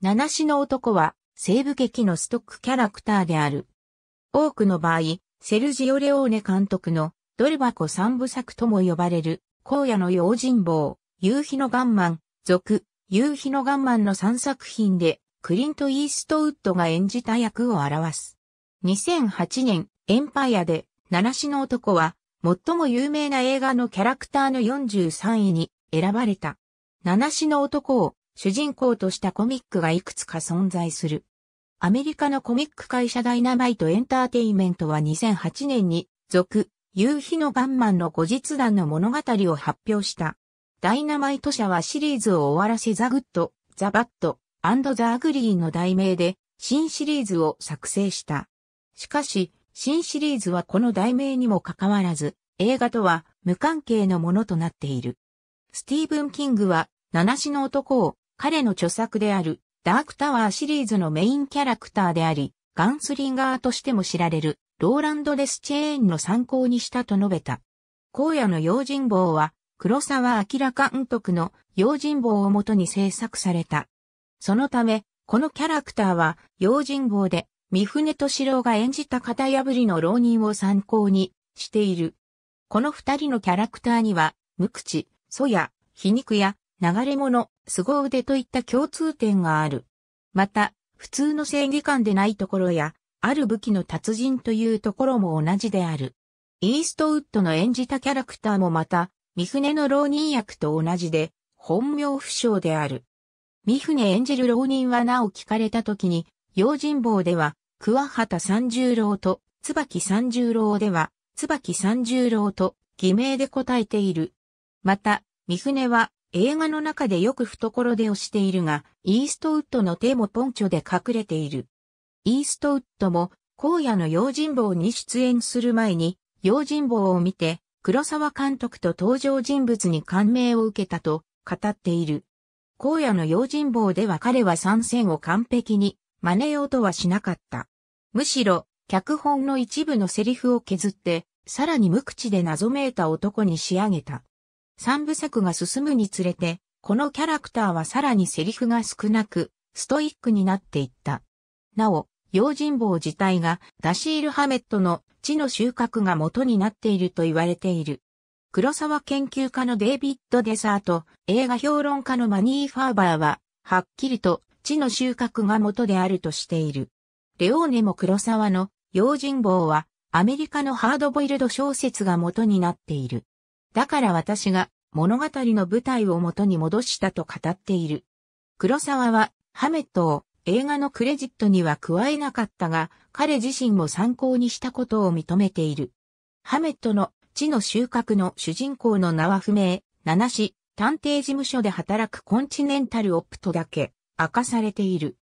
七死の男は西部劇のストックキャラクターである。多くの場合、セルジオ・レオーネ監督のドル箱三部作とも呼ばれる荒野の用心棒、夕日のガンマン、続、夕日のガンマンの3作品でクリント・イーストウッドが演じた役を表す。2008年、エンパイアで、七死の男は、最も有名な映画のキャラクターの43位に選ばれた。七死の男を主人公としたコミックがいくつか存在する。アメリカのコミック会社ダイナマイトエンターテイメントは2008年に、続、夕日のガンマンの後日談の物語を発表した。ダイナマイト社はシリーズを終わらせザ・グッド、ザ・バッド、アンド・ザ・アグリーの題名で、新シリーズを作成した。しかし、新シリーズはこの題名にもかかわらず、映画とは無関係のものとなっている。スティーブン・キングは、七死の男を彼の著作であるダークタワーシリーズのメインキャラクターであり、ガンスリンガーとしても知られるローランド・デスチェーンの参考にしたと述べた。荒野の用心棒は黒沢明監督の用心棒をもとに制作された。そのため、このキャラクターは用心棒で三船敏郎が演じた型破りの浪人を参考にしている。この二人のキャラクターには、無口、そや、皮肉や流れ者、凄腕といった共通点がある。また、普通の正義感でないところや、ある武器の達人というところも同じである。イーストウッドの演じたキャラクターもまた、三船の浪人役と同じで、本名不詳である。三船演じる浪人はなお聞かれた時に、用心棒では、桑畑三十郎と、椿三十郎では、椿三十郎と、偽名で答えている。また、三船は、映画の中でよく懐で押しているが、イーストウッドの手もポンチョで隠れている。イーストウッドも、荒野の用心棒に出演する前に、用心棒を見て、黒沢監督と登場人物に感銘を受けたと語っている。荒野の用心棒では彼は参戦を完璧に真似ようとはしなかった。むしろ、脚本の一部のセリフを削って、さらに無口で謎めいた男に仕上げた。三部作が進むにつれて、このキャラクターはさらにセリフが少なく、ストイックになっていった。なお、用心棒自体がダシール・ハメットの地の収穫が元になっていると言われている。黒沢研究家のデイビッド・デサーと映画評論家のマニー・ファーバーは、はっきりと地の収穫が元であるとしている。レオーネも黒沢の用心棒はアメリカのハードボイルド小説が元になっている。だから私が物語の舞台を元に戻したと語っている。黒沢はハメットを映画のクレジットには加えなかったが、彼自身も参考にしたことを認めている。ハメットの地の収穫の主人公の名は不明、七市、探偵事務所で働くコンチネンタルオプトだけ明かされている。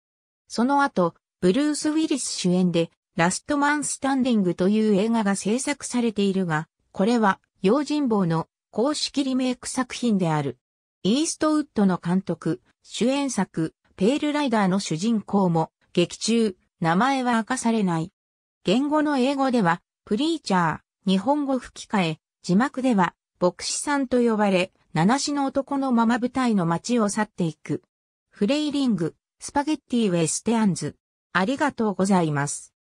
その後、ブルース・ウィリス主演でラストマン・スタンディングという映画が制作されているが、これは用心棒の公式リメイク作品である。イーストウッドの監督、主演作、ペールライダーの主人公も、劇中、名前は明かされない。言語の英語では、プリーチャー、日本語吹き替え、字幕では、牧師さんと呼ばれ、七死の男のまま舞台の街を去っていく。フレイリング、スパゲッティウェステアンズ。ありがとうございます。